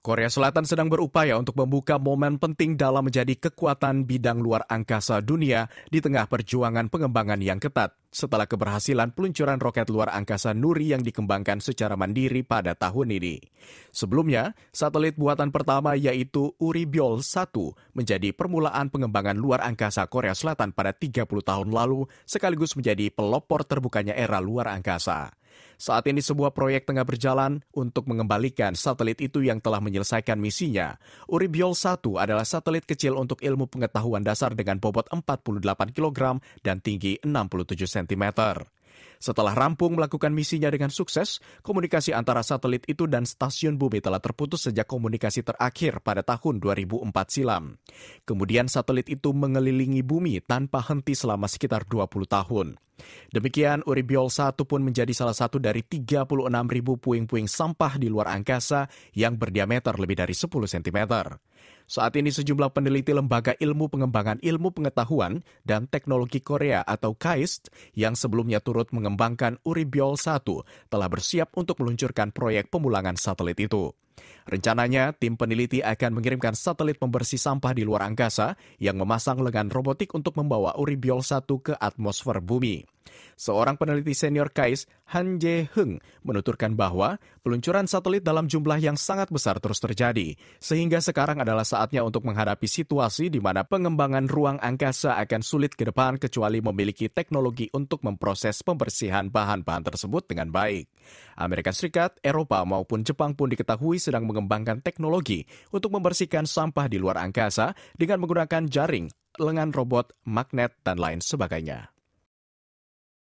Korea Selatan sedang berupaya untuk membuka momen penting dalam menjadi kekuatan bidang luar angkasa dunia di tengah perjuangan pengembangan yang ketat setelah keberhasilan peluncuran roket luar angkasa Nuri yang dikembangkan secara mandiri pada tahun ini. Sebelumnya, satelit buatan pertama yaitu Uribyol 1 menjadi permulaan pengembangan luar angkasa Korea Selatan pada 30 tahun lalu sekaligus menjadi pelopor terbukanya era luar angkasa. Saat ini sebuah proyek tengah berjalan untuk mengembalikan satelit itu yang telah menyelesaikan misinya. Uribiol 1 adalah satelit kecil untuk ilmu pengetahuan dasar dengan bobot 48 kg dan tinggi 67 cm. Setelah rampung melakukan misinya dengan sukses, komunikasi antara satelit itu dan stasiun bumi telah terputus sejak komunikasi terakhir pada tahun 2004 silam. Kemudian satelit itu mengelilingi bumi tanpa henti selama sekitar 20 tahun. Demikian Uribiol 1 pun menjadi salah satu dari 36 ribu puing-puing sampah di luar angkasa yang berdiameter lebih dari 10 cm. Saat ini sejumlah peneliti Lembaga Ilmu Pengembangan Ilmu Pengetahuan dan Teknologi Korea atau KAIST yang sebelumnya turut mengembangkan mengembangkan Uribiol 1 telah bersiap untuk meluncurkan proyek pemulangan satelit itu. Rencananya, tim peneliti akan mengirimkan satelit pembersih sampah di luar angkasa yang memasang lengan robotik untuk membawa Uribiol 1 ke atmosfer bumi. Seorang peneliti senior KAIS, Han Jae Heng, menuturkan bahwa peluncuran satelit dalam jumlah yang sangat besar terus terjadi, sehingga sekarang adalah saatnya untuk menghadapi situasi di mana pengembangan ruang angkasa akan sulit ke depan kecuali memiliki teknologi untuk memproses pembersihan bahan-bahan tersebut dengan baik. Amerika Serikat, Eropa maupun Jepang pun diketahui sedang mengembangkan teknologi untuk membersihkan sampah di luar angkasa dengan menggunakan jaring, lengan robot, magnet, dan lain sebagainya.